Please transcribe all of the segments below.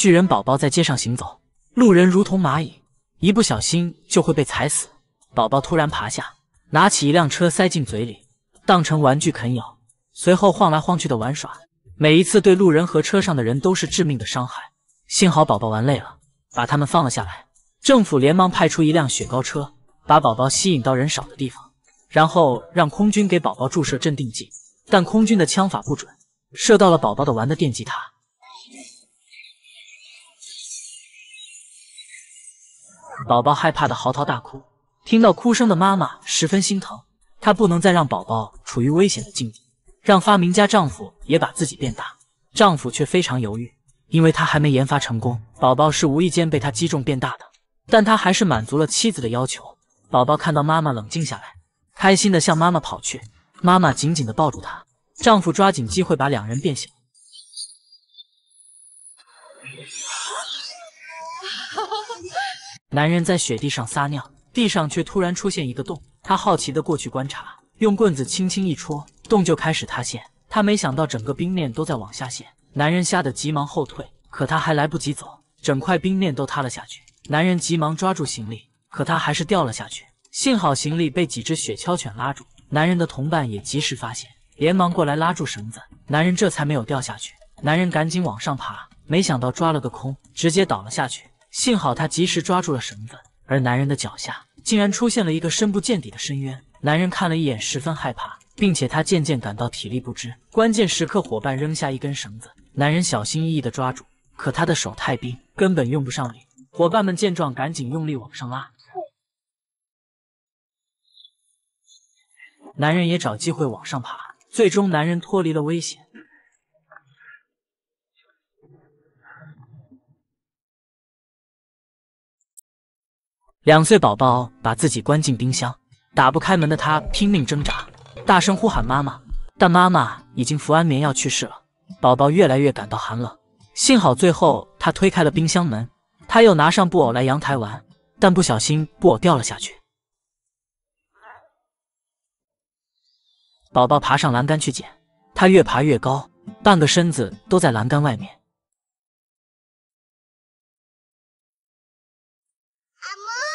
巨人宝宝在街上行走，路人如同蚂蚁，一不小心就会被踩死。宝宝突然爬下，拿起一辆车塞进嘴里，当成玩具啃咬，随后晃来晃去的玩耍。每一次对路人和车上的人都是致命的伤害。幸好宝宝玩累了，把他们放了下来。政府连忙派出一辆雪糕车，把宝宝吸引到人少的地方，然后让空军给宝宝注射镇定剂。但空军的枪法不准，射到了宝宝的玩的电吉他。宝宝害怕的嚎啕大哭，听到哭声的妈妈十分心疼，她不能再让宝宝处于危险的境地，让发明家丈夫也把自己变大。丈夫却非常犹豫，因为他还没研发成功，宝宝是无意间被他击中变大的，但他还是满足了妻子的要求。宝宝看到妈妈冷静下来，开心的向妈妈跑去，妈妈紧紧的抱住他，丈夫抓紧机会把两人变小。男人在雪地上撒尿，地上却突然出现一个洞。他好奇地过去观察，用棍子轻轻一戳，洞就开始塌陷。他没想到整个冰面都在往下陷，男人吓得急忙后退。可他还来不及走，整块冰面都塌了下去。男人急忙抓住行李，可他还是掉了下去。幸好行李被几只雪橇犬拉住，男人的同伴也及时发现，连忙过来拉住绳子，男人这才没有掉下去。男人赶紧往上爬，没想到抓了个空，直接倒了下去。幸好他及时抓住了绳子，而男人的脚下竟然出现了一个深不见底的深渊。男人看了一眼，十分害怕，并且他渐渐感到体力不支。关键时刻，伙伴扔下一根绳子，男人小心翼翼地抓住，可他的手太冰，根本用不上力。伙伴们见状，赶紧用力往上拉，男人也找机会往上爬，最终男人脱离了危险。两岁宝宝把自己关进冰箱，打不开门的他拼命挣扎，大声呼喊妈妈，但妈妈已经服安眠药去世了。宝宝越来越感到寒冷，幸好最后他推开了冰箱门。他又拿上布偶来阳台玩，但不小心布偶掉了下去。宝宝爬上栏杆去捡，他越爬越高，半个身子都在栏杆外面。阿嬷。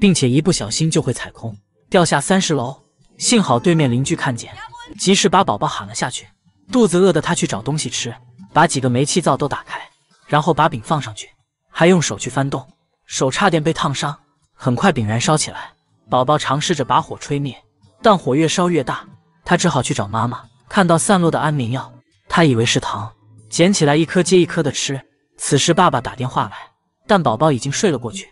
并且一不小心就会踩空，掉下三十楼。幸好对面邻居看见，及时把宝宝喊了下去。肚子饿的他去找东西吃，把几个煤气灶都打开，然后把饼放上去，还用手去翻动，手差点被烫伤。很快饼燃烧起来，宝宝尝试着把火吹灭，但火越烧越大，他只好去找妈妈。看到散落的安眠药，他以为是糖，捡起来一颗接一颗的吃。此时爸爸打电话来，但宝宝已经睡了过去。